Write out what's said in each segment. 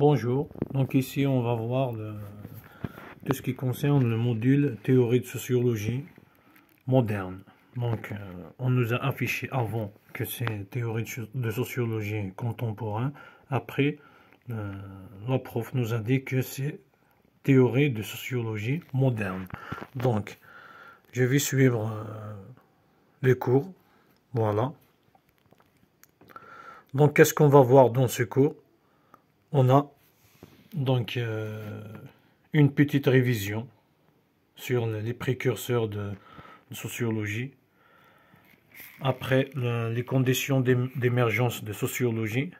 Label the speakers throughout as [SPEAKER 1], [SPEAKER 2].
[SPEAKER 1] Bonjour, donc ici on va voir tout ce qui concerne le module théorie de sociologie moderne. Donc euh, on nous a affiché avant que c'est théorie de sociologie contemporain, après le euh, la prof nous a dit que c'est théorie de sociologie moderne. Donc je vais suivre euh, le cours, voilà. Donc qu'est-ce qu'on va voir dans ce cours on a donc euh, une petite révision sur les précurseurs de, sociologie après les conditions d'émergence de sociologie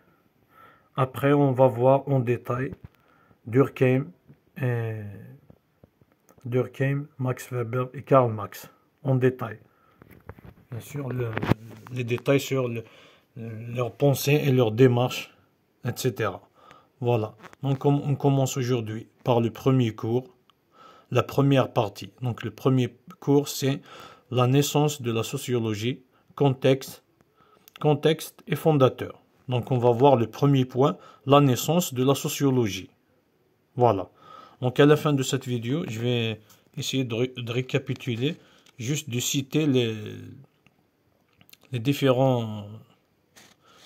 [SPEAKER 1] après on va voir en détail Durkheim et Durkheim, Max Weber et Karl Marx en détail bien sûr les détails sur leurs pensées et leurs démarches etc voilà, donc on, commence aujourd'hui par le premier cours, la première partie. Donc le premier cours, c'est la naissance de la sociologie, contexte, contexte et fondateur. Donc on va voir le premier point, la naissance de la sociologie. Voilà. Donc à la fin de cette vidéo, je vais essayer de, récapituler, juste de citer les, les différents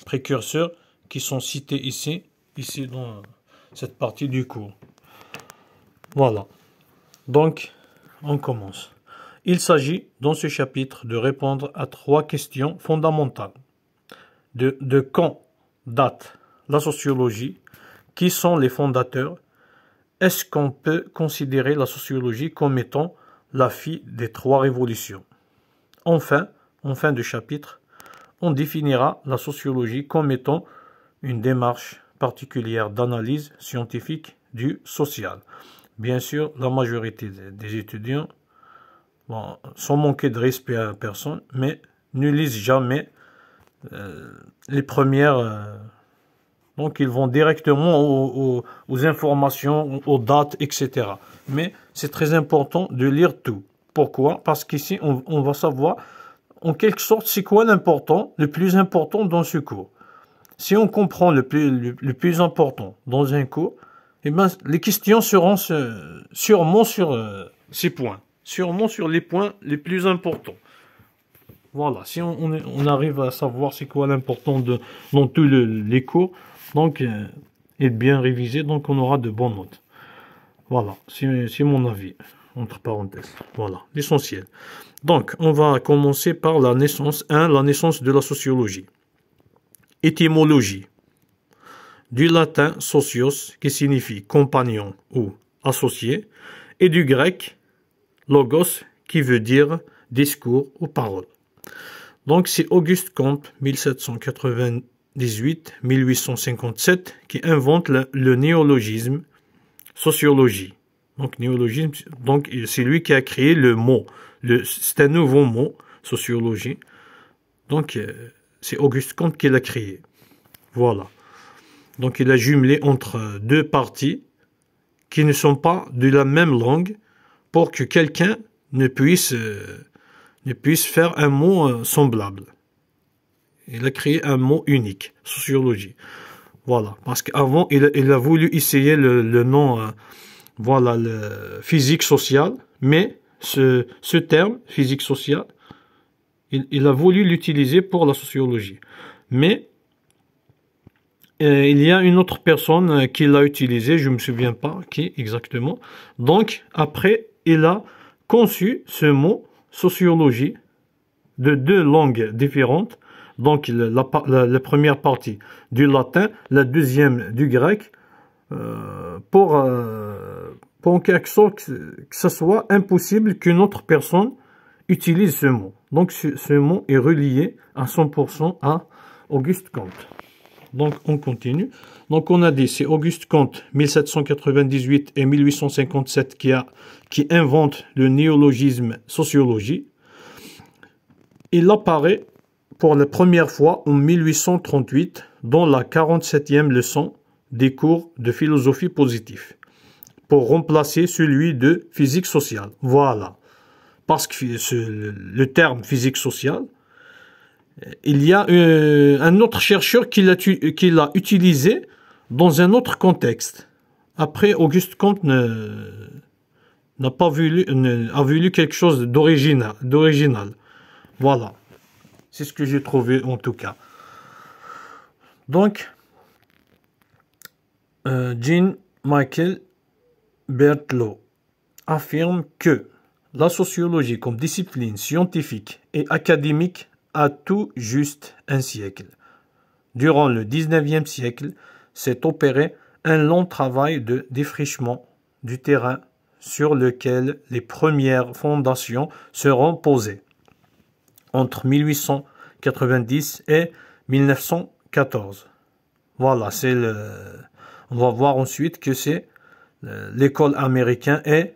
[SPEAKER 1] précurseurs qui sont cités ici ici dans cette partie du cours. Voilà. Donc, on commence. Il s'agit dans ce chapitre de répondre à trois questions fondamentales. De, quand date la sociologie Qui sont les fondateurs Est-ce qu'on peut considérer la sociologie comme étant la fille des trois révolutions Enfin, en fin de chapitre, on définira la sociologie comme étant une démarche particulière d'analyse scientifique du social. Bien sûr, la majorité des étudiants sans sont manqués de respect à personne, mais ne lisent jamais euh, les premières. Euh, donc, ils vont directement aux, informations, aux dates, etc. Mais c'est très important de lire tout. Pourquoi Parce qu'ici, on, on va savoir en quelque sorte c'est quoi l'important, le plus important dans ce cours si on comprend le plus, important dans un cours, eh ben, les questions seront sûrement sur euh, ces points, sûrement sur les points les plus importants. Voilà, si on, arrive à savoir c'est quoi l'important dans tous le, les cours, donc, et euh, bien révisé, donc on aura de bonnes notes. Voilà, c'est mon avis, entre parenthèses. Voilà, l'essentiel. Donc, on va commencer par la naissance 1, la naissance de la sociologie. Étymologie. Du latin socios qui signifie compagnon ou associé et du grec logos qui veut dire discours ou parole. Donc c'est Auguste Comte 1798-1857 qui invente le, néologisme sociologie. Donc néologisme, donc c'est lui qui a créé le mot. Le, c'est un nouveau mot sociologie. Donc euh, c'est Auguste Comte qui l'a créé. Voilà. Donc il a jumelé entre deux parties qui ne sont pas de la même langue pour que quelqu'un ne puisse, euh, ne puisse faire un mot euh, semblable. Il a créé un mot unique, sociologie. Voilà, parce qu'avant, il, a voulu essayer le, nom euh, voilà, le physique sociale, mais ce, ce terme, physique sociale, il, a voulu l'utiliser pour la sociologie. Mais euh, il y a une autre personne euh, qui l'a utilisé, je ne me souviens pas qui exactement. Donc après, il a conçu ce mot sociologie de deux langues différentes. Donc la, première partie du latin, la deuxième du grec, euh, pour, pour que ce soit impossible qu'une autre personne utilise ce mot. Donc ce, mot est relié à 100% à Auguste Comte. Donc on continue. Donc on a dit c'est Auguste Comte 1798 et 1857 qui a qui invente le néologisme sociologie. Il apparaît pour la première fois en 1838 dans la 47e leçon des cours de philosophie positive pour remplacer celui de physique sociale. Voilà parce que ce, le terme physique sociale, il y a euh, un autre chercheur qui l'a utilisé dans un autre contexte. Après, Auguste Comte n'a pas vu a vu quelque chose d'original. Voilà. C'est ce que j'ai trouvé en tout cas. Donc, euh, Jean Michael Berthelot affirme que la sociologie comme discipline scientifique et académique a tout juste un siècle. Durant le XIXe siècle, s'est opéré un long travail de défrichement du terrain sur lequel les premières fondations seront posées. Entre 1890 et 1914. Voilà, c'est le. On va voir ensuite que c'est euh, l'école américaine et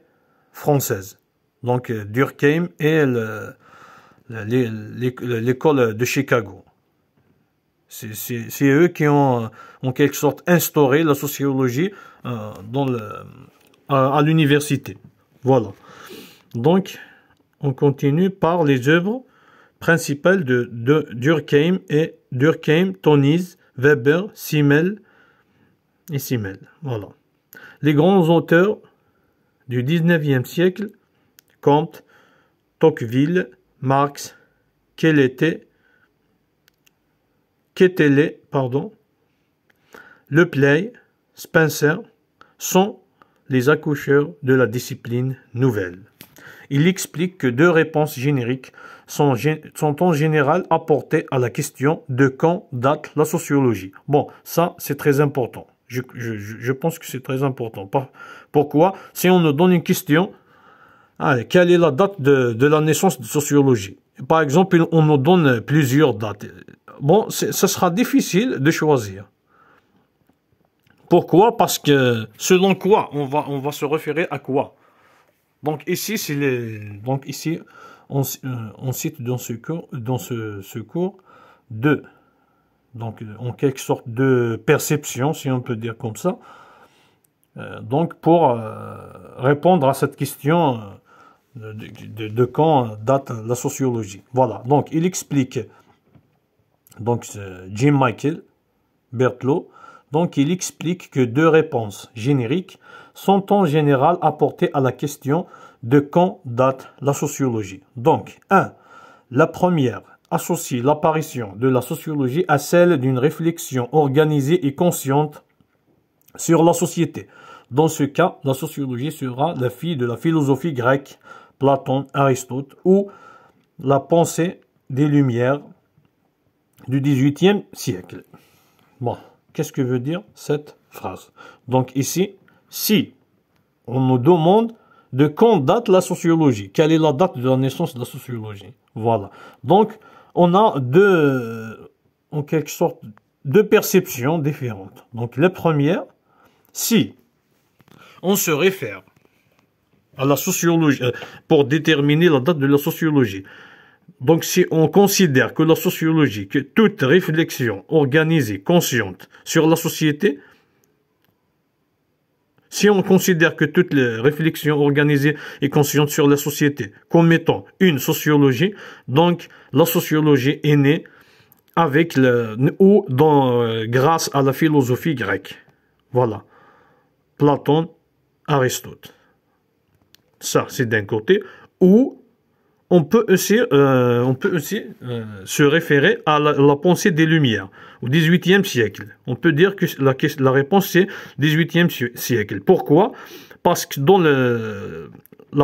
[SPEAKER 1] française donc euh, Durkheim et l'école de Chicago. C'est eux qui ont euh, en quelque sorte instauré la sociologie euh, à, l'université. Voilà. Donc, on continue par les œuvres principales de, Durkheim et Durkheim, Tonnies, Weber, Simmel et Simmel. Voilà. Les grands auteurs du 19e siècle Comte, Tocqueville, Marx, qu'étaient les, pardon, Le Play, Spencer sont les accoucheurs de la discipline nouvelle. Il explique que deux réponses génériques sont, en général apportées à la question de quand date la sociologie. Bon, ça c'est très important. Je, je pense que c'est très important. Pourquoi Si on nous donne une question, ah, quelle est la date de, la naissance de sociologie Par exemple, on nous donne plusieurs dates. Bon, ce sera difficile de choisir. Pourquoi Parce que selon quoi on va, on va se référer à quoi Donc ici, donc ici euh, on, cite dans ce cours, dans ce, deux, donc en quelque sorte de perception, si on peut dire comme ça. Euh, donc pour euh, répondre à cette question, de, quand date la sociologie. Voilà, donc il explique, donc euh, Jim Michael Berthelot, donc il explique que deux réponses génériques sont en général apportées à la question de quand date la sociologie. Donc, un, La première associe l'apparition de la sociologie à celle d'une réflexion organisée et consciente sur la société. Dans ce cas, la sociologie sera la fille de la philosophie grecque Platon, Aristote, ou la pensée des Lumières du XVIIIe siècle. Bon, qu'est-ce que veut dire cette phrase Donc ici, si on nous demande de quand date la sociologie, quelle est la date de la naissance de la sociologie. Voilà. Donc, on a deux, en quelque sorte, deux perceptions différentes. Donc, la première, si on se réfère la sociologie, euh, pour déterminer la date de la sociologie. Donc si on considère que la sociologie, que toute réflexion organisée, consciente sur la société, si on considère que toute réflexion organisée organisées et consciente sur la société comme étant une sociologie, donc la sociologie est née avec le, ou dans, euh, grâce à la philosophie grecque. Voilà. Platon, Aristote. Ça, c'est d'un côté. Ou on peut aussi, euh, on peut aussi euh, se référer à la, pensée des Lumières au XVIIIe siècle. On peut dire que la, la réponse c'est XVIIIe siècle. Pourquoi Parce que dans la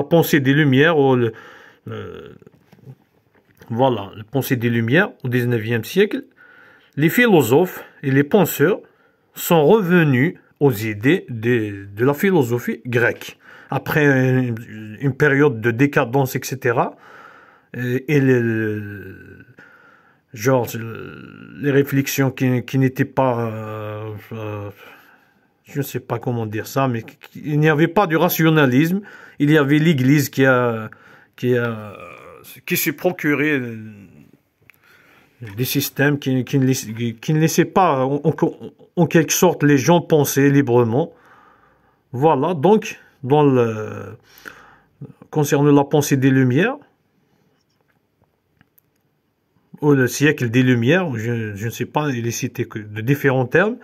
[SPEAKER 1] pensée des Lumières, voilà, la pensée des Lumières au XIXe siècle, les philosophes et les penseurs sont revenus aux idées de la philosophie grecque après une, période de décadence, etc. Et, les, genre, les réflexions qui, n'étaient pas... Euh, euh, je ne sais pas comment dire ça, mais il n'y avait pas du rationalisme. Il y avait l'Église qui a, qui a, qui s'est procuré euh, des systèmes qui, ne, laissaient pas, en, quelque sorte, les gens penser librement. Voilà, donc concernant la pensée des Lumières, ou le siècle des Lumières, je, ne sais pas, il est cité que de différents termes.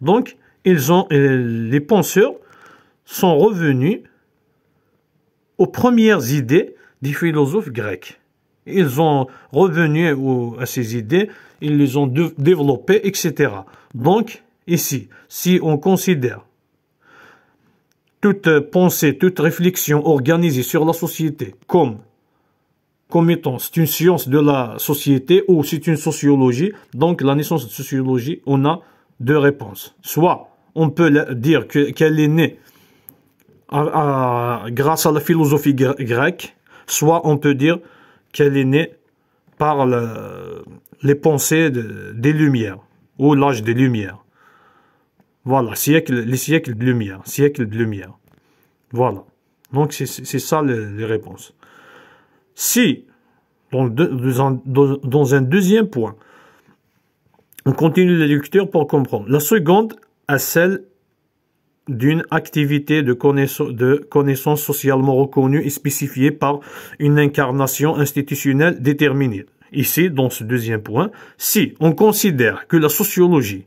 [SPEAKER 1] Donc, euh, les penseurs sont revenus aux premières idées des philosophes grecs. Ils ont revenu à ces idées, ils les ont développées, etc. Donc, ici, si on considère toute pensée, toute réflexion organisée sur la société comme, comme étant c'est une science de la société ou c'est une sociologie, donc la naissance de sociologie, on a deux réponses. Soit on peut dire qu'elle est née grâce à la philosophie grecque, soit on peut dire qu'elle est née par les pensées des Lumières ou l'âge des Lumières. Voilà, siècle, les siècles de lumière, siècles de lumière. Voilà. Donc, c'est ça les, réponses. Si, dans, un deuxième point, on continue les lecture pour comprendre. La seconde est celle d'une activité de connaissance socialement reconnue et spécifiée par une incarnation institutionnelle déterminée. Ici, dans ce deuxième point, si on considère que la sociologie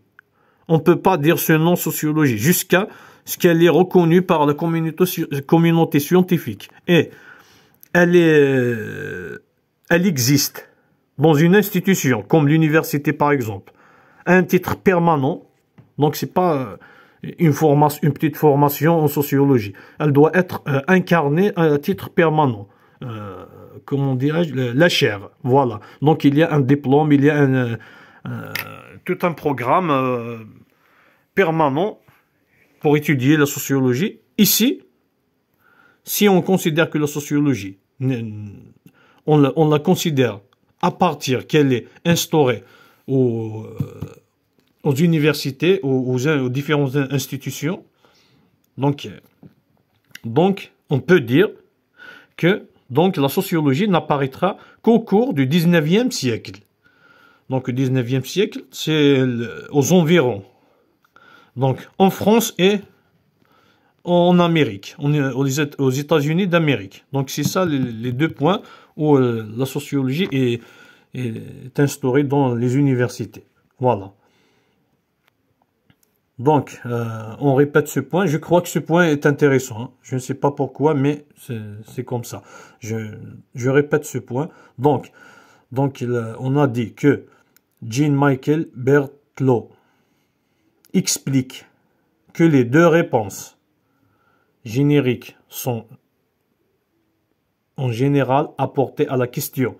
[SPEAKER 1] on ne peut pas dire ce nom sociologie jusqu'à ce qu'elle est reconnue par la communauté, communauté scientifique. Et elle, est, euh, elle existe dans une institution, comme l'université par exemple, un titre permanent. Donc c'est pas euh, une, formation, une petite formation en sociologie. Elle doit être euh, incarnée à titre permanent. comment dirais-je La chair. Voilà. Donc il y a un diplôme, il y a un, tout un programme permanent pour étudier la sociologie. Ici, si on considère que la sociologie, on la, considère à partir qu'elle est instaurée euh, aux, universités, aux, différentes institutions, donc, euh, donc on peut dire que donc, la sociologie n'apparaîtra qu'au cours du 19e siècle. Donc, le 19e siècle, c'est aux environs donc en France et en Amérique, on est aux États-Unis d'Amérique. Donc c'est ça les, deux points où euh, la sociologie est, instaurée dans les universités. Voilà. Donc, euh, on répète ce point. Je crois que ce point est intéressant. Hein. Je ne sais pas pourquoi, mais c'est comme ça. Je, répète ce point. Donc, donc, euh, on a dit que Jean Michael Berthelot, explique que les deux réponses génériques sont en général apportées à la question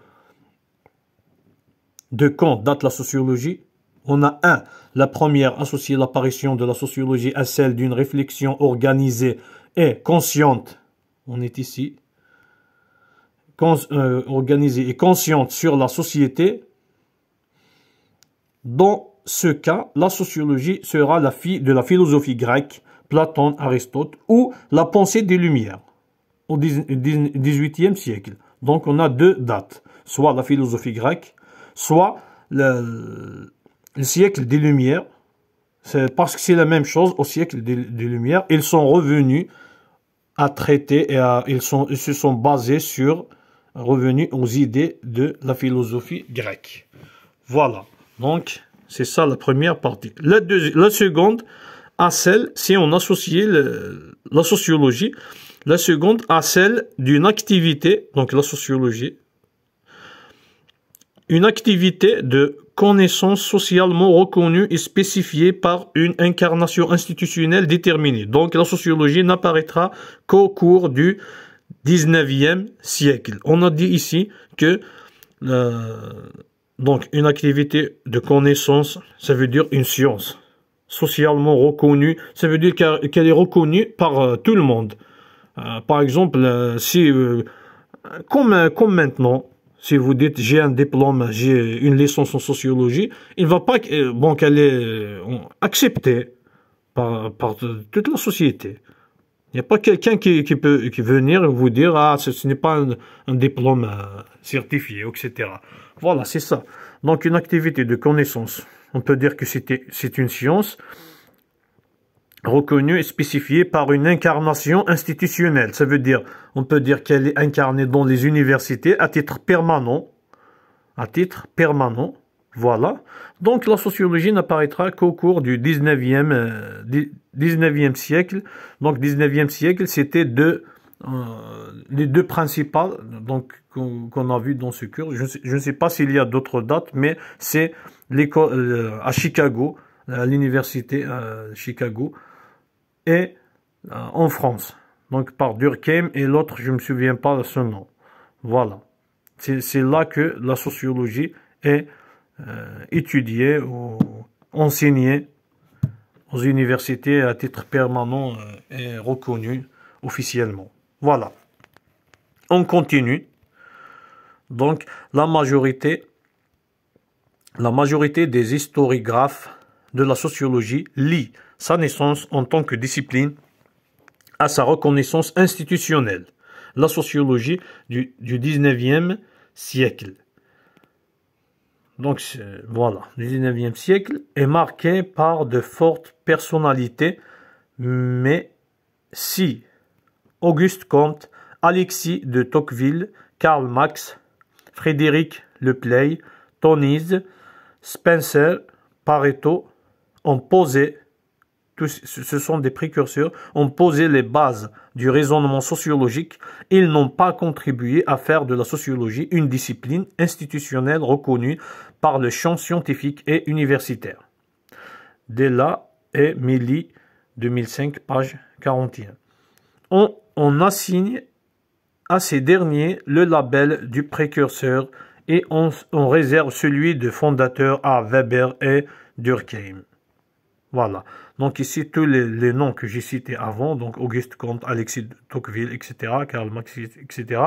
[SPEAKER 1] de quand date la sociologie. On a un, la première à l'apparition de la sociologie à celle d'une réflexion organisée et consciente. On est ici. Euh, organisée et consciente sur la société dont ce cas, la sociologie sera la fille de la philosophie grecque, Platon, Aristote, ou la pensée des Lumières au XVIIIe siècle. Donc on a deux dates, soit la philosophie grecque, soit le, siècle des Lumières, c'est parce que c'est la même chose au siècle des, Lumières. Ils sont revenus à traiter et ils, sont, ils se sont basés sur, revenus aux idées de la philosophie grecque. Voilà. Donc, c'est ça la première partie. La, seconde à celle, si on associe la sociologie, la seconde à celle d'une activité, donc la sociologie, une activité de connaissance socialement reconnue et spécifiée par une incarnation institutionnelle déterminée. Donc la sociologie n'apparaîtra qu'au cours du 19e siècle. On a dit ici que euh, donc, une activité de connaissance, ça veut dire une science. Socialement reconnue, ça veut dire qu'elle est reconnue par euh, tout le monde. Euh, par exemple, euh, si, comme, maintenant, si vous dites j'ai un diplôme, j'ai une licence en sociologie, il ne va pas bon, qu'elle est acceptée par, toute la société. Il n'y a pas quelqu'un qui, peut qui venir vous dire ah ce, n'est pas un diplôme certifié, etc. Voilà, c'est ça. Donc une activité de connaissance, on peut dire que c'est une science reconnue et spécifiée par une incarnation institutionnelle. Ça veut dire, on peut dire qu'elle est incarnée dans les universités à titre permanent. À titre permanent. Voilà. Donc la sociologie n'apparaîtra qu'au cours du 19e, 19e euh, siècle. Donc 19e siècle, c'était de euh, les deux principales donc qu'on a vu dans ce cours. Je ne sais, pas s'il y a d'autres dates, mais c'est l'école euh, à Chicago, euh, à l'université Chicago, et en France. Donc par Durkheim et l'autre, je me souviens pas de son nom. Voilà. C'est là que la sociologie est étudiée ou enseignée aux universités à titre permanent et reconnue officiellement. Voilà. On continue. Donc la majorité, la majorité des historiographes de la sociologie lie sa naissance en tant que discipline à sa reconnaissance institutionnelle, la sociologie du, du 19e siècle. Donc voilà, le 19e siècle est marqué par de fortes personnalités, mais si Auguste Comte, Alexis de Tocqueville, Karl Marx, Frédéric Le Play, Tonise, Spencer, Pareto ont posé, ce sont des précurseurs, ont posé les bases du raisonnement sociologique. Ils n'ont pas contribué à faire de la sociologie une discipline institutionnelle reconnue par le champ scientifique et universitaire. Della et Millie, 2005, page 41 on assigne à ces derniers le label du précurseur et on, réserve celui de fondateur à Weber et Durkheim. Voilà. Donc ici, tous les, noms que j'ai cités avant, donc Auguste Comte, Alexis Tocqueville, etc., Karl Marx, etc.,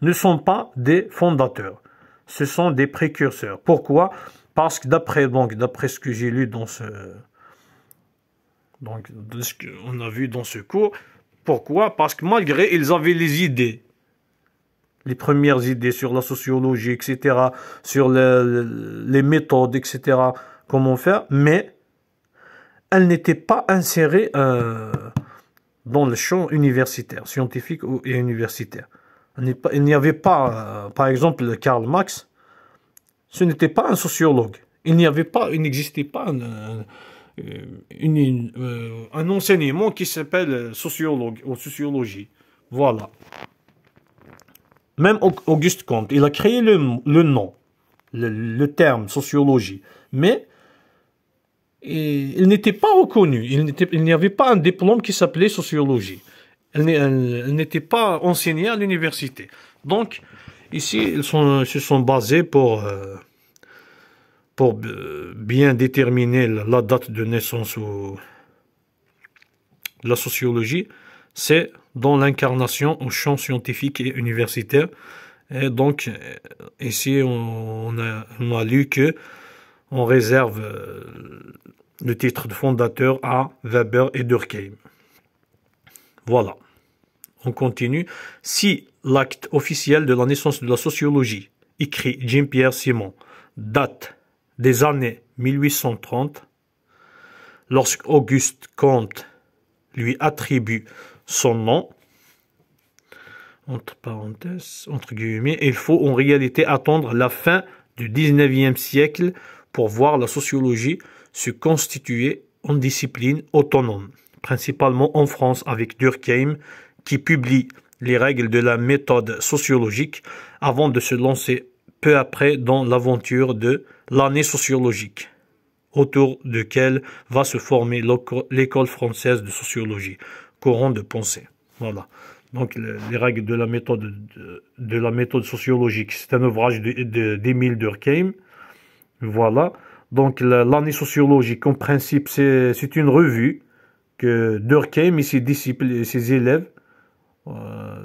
[SPEAKER 1] ne sont pas des fondateurs. Ce sont des précurseurs. Pourquoi Parce que d'après d'après ce que j'ai lu dans ce donc ce qu'on a vu dans ce cours, pourquoi Parce que malgré ils avaient les idées, les premières idées sur la sociologie, etc., sur les méthodes, etc., comment faire, mais elles n'étaient pas insérées euh, dans le champ universitaire, scientifique et universitaire. Il n'y avait pas, euh, par exemple, Karl Marx, ce n'était pas un sociologue. Il n'y avait pas, il n'existait pas euh, euh, un enseignement qui s'appelle euh, sociologie. Voilà. Même Auguste Comte, il a créé le, nom, le, terme sociologie, mais il n'était pas reconnu. Il n'y avait pas un diplôme qui s'appelait sociologie. Elle n'était pas enseignée à l'université. Donc, ici, ils se sont basés pour pour bien déterminer la date de naissance de la sociologie, c'est dans l'incarnation au champ scientifique et universitaire. Et donc, ici, on a, on a lu que on réserve le titre de fondateur à Weber et Durkheim. Voilà. On continue. Si l'acte officiel de la naissance de la sociologie, écrit Jean-Pierre Simon, date des années 1830, Auguste Comte lui attribue son nom, entre parenthèses, entre guillemets, il faut en réalité attendre la fin du 19e siècle pour voir la sociologie se constituer en discipline autonome, principalement en France avec Durkheim, qui publie les règles de la méthode sociologique avant de se lancer peu après dans l'aventure de l'année sociologique, autour de duquel va se former l'école française de sociologie, courant de pensée. Voilà. Donc les règles de la méthode, de, la méthode sociologique, c'est un ouvrage d'Émile Durkheim. Voilà. Donc l'année sociologique, en principe, c'est une revue que Durkheim et ses disciples, ses élèves, euh,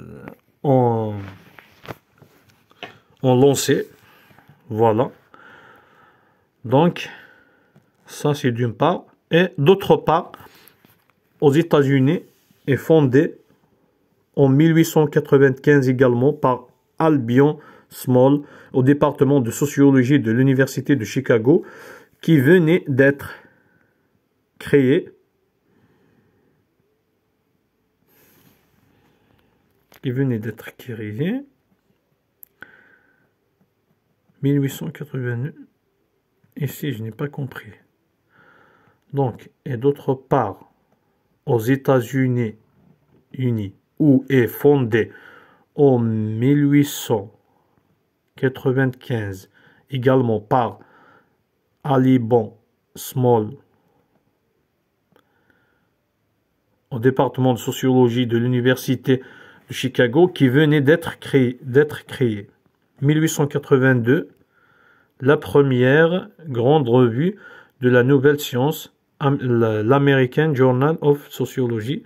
[SPEAKER 1] lancé Voilà. Donc, ça c'est d'une part. Et d'autre part, aux États-Unis, est fondé en 1895 également par Albion Small au département de sociologie de l'Université de Chicago qui venait d'être créé qui venait d'être créé 1880. Ici, je n'ai pas compris. Donc, et d'autre part, aux États-Unis, unis, où est fondée en 1895, également par Aliban Small, au département de sociologie de l'Université de Chicago, qui venait d'être créé, d'être créé. 1882, la première grande revue de la nouvelle science, l'American Journal of Sociology.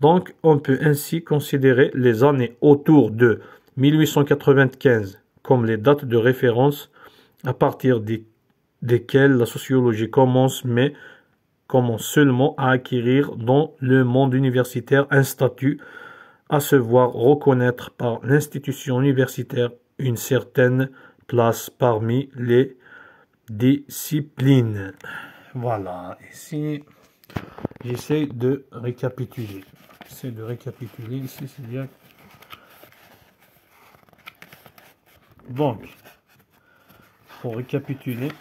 [SPEAKER 1] Donc, on peut ainsi considérer les années autour de 1895 comme les dates de référence à partir desquelles la sociologie commence, mais commence seulement à acquérir dans le monde universitaire un statut à se voir reconnaître par l'institution universitaire une certaine place parmi les disciplines. Voilà, ici, j'essaie de récapituler. J'essaie de récapituler ici, c'est bien. Donc, pour récapituler,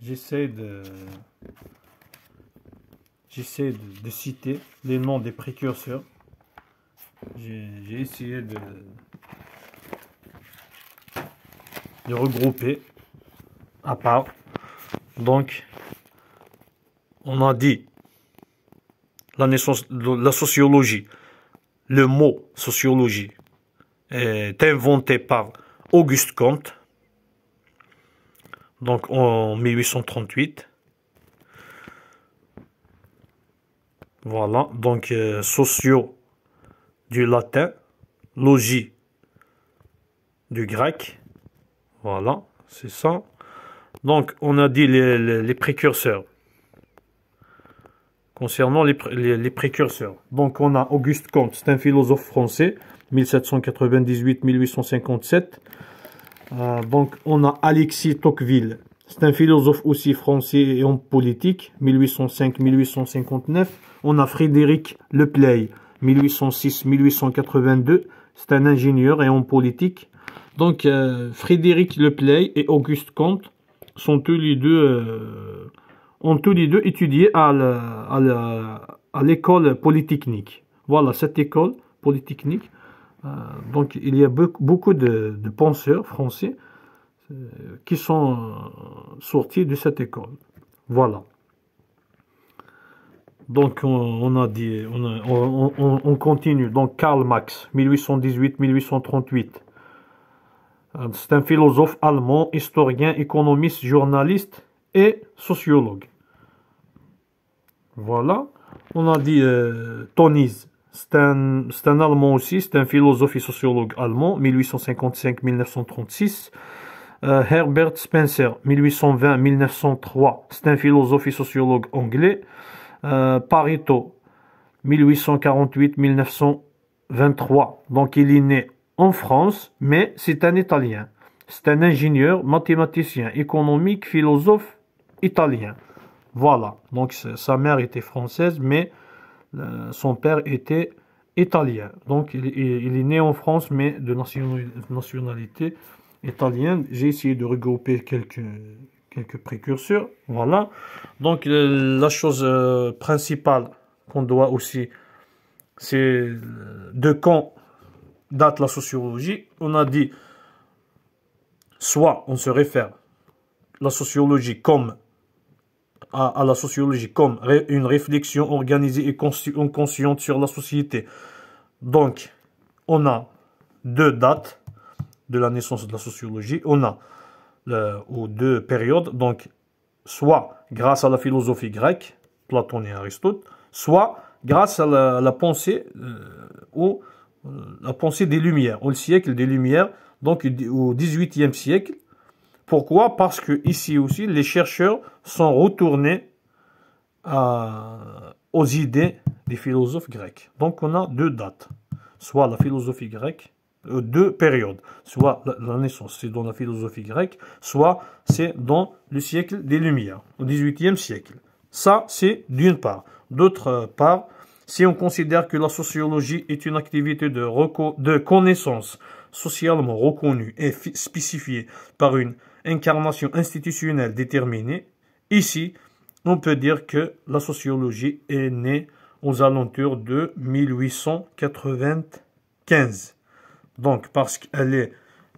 [SPEAKER 1] j'essaie de j'essaie de, citer les noms des précurseurs. J'ai essayé de, regrouper regroupé à part. Donc, on a dit la, naissance, de la sociologie. Le mot sociologie est inventé par Auguste Comte, donc en 1838. Voilà, donc euh, socio du latin, logis du grec, voilà, c'est ça. Donc, on a dit les, précurseurs. Concernant les, précurseurs. Donc, on a Auguste Comte, c'est un philosophe français, 1798-1857. Euh, donc, on a Alexis Tocqueville, c'est un philosophe aussi français et homme politique, 1805-1859. On a Frédéric Le Play, 1806-1882. C'est un ingénieur et homme politique. Donc euh, Frédéric Frédéric Play et Auguste Comte sont tous les deux, euh, ont tous les deux étudié à l'école polytechnique. Voilà, cette école polytechnique. Euh, donc il y a beaucoup de, penseurs français qui sont sortis de cette école. Voilà. Donc on, a dit, on, on continue. Donc Karl Marx, 1818-1838. C'est un philosophe allemand, historien, économiste, journaliste et sociologue. Voilà. On a dit euh, C'est un, Allemand aussi, c'est un philosophe et sociologue allemand, 1855-1936. Euh, Herbert Spencer, 1820-1903, c'est un philosophe et sociologue anglais. Euh, Pareto, 1848-1923, donc il est né en France, mais c'est un Italien. C'est un ingénieur, mathématicien, économique, philosophe italien. Voilà. Donc sa mère était française, mais euh, son père était italien. Donc il, est né en France, mais de nationalité italienne. J'ai essayé de regrouper quelques, quelques précurseurs. Voilà. Donc euh, la chose euh, principale qu'on doit aussi, c'est de quand date la sociologie, on a dit soit on se réfère la sociologie comme à, la sociologie comme une réflexion organisée et consciente sur la société. Donc, on a deux dates de la naissance de la sociologie. On a ou deux périodes, donc soit grâce à la philosophie grecque, Platon et Aristote, soit grâce à la, pensée ou euh, euh, la pensée des Lumières, au siècle des Lumières, donc au XVIIIe siècle. Pourquoi Parce que ici aussi, les chercheurs sont retournés aux idées des philosophes grecs. Donc on a deux dates, soit la philosophie grecque, euh, deux périodes, soit la, la naissance, c'est dans la philosophie grecque, soit c'est dans le siècle des Lumières, au XVIIIe siècle. Ça, c'est d'une part. D'autre part, si on considère que la sociologie est une activité de, connaissance socialement reconnue et spécifiée par une incarnation institutionnelle déterminée, ici, on peut dire que la sociologie est née aux alentours de 1895. Donc, parce qu'elle est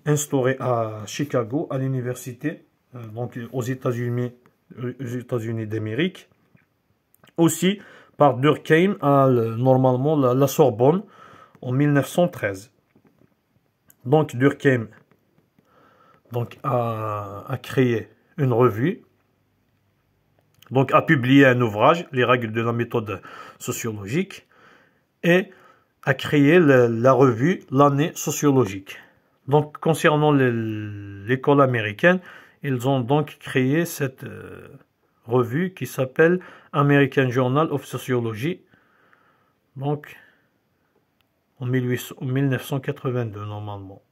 [SPEAKER 1] instaurée à Chicago, à l'université, euh, donc aux États-Unis euh, d'Amérique aussi par Durkheim à normalement la Sorbonne en 1913. Donc Durkheim donc, a, créé une revue, donc a publié un ouvrage, Les règles de la méthode sociologique, et a créé la, revue L'année sociologique. Donc concernant l'école américaine, ils ont donc créé cette... Euh, revue qui s'appelle American Journal of Sociology. Donc, en 1982, normalement.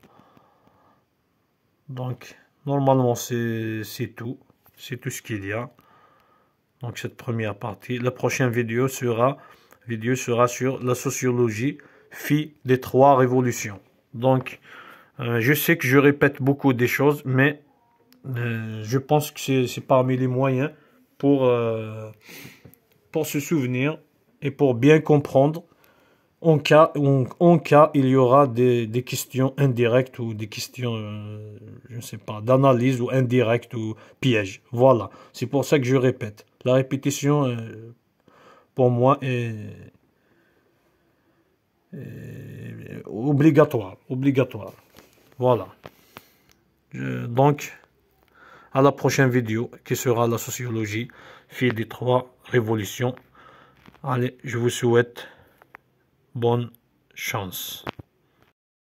[SPEAKER 1] Donc, normalement, c'est tout. C'est tout ce qu'il y a. Donc, cette première partie. La prochaine vidéo sera, vidéo sera sur la sociologie, fille des trois révolutions. Donc, euh, je sais que je répète beaucoup des choses, mais euh, je pense que c'est parmi les moyens pour, euh, pour se souvenir et pour bien comprendre en cas, en, cas il y aura des, questions indirectes ou des questions, euh, je ne sais pas, d'analyse ou indirectes ou piège. Voilà, c'est pour ça que je répète. La répétition, euh, pour moi, est, obligatoire. Obligatoire. Voilà. donc, à la prochaine vidéo qui sera la sociologie, fil des trois révolutions. Allez, je vous souhaite bonne chance.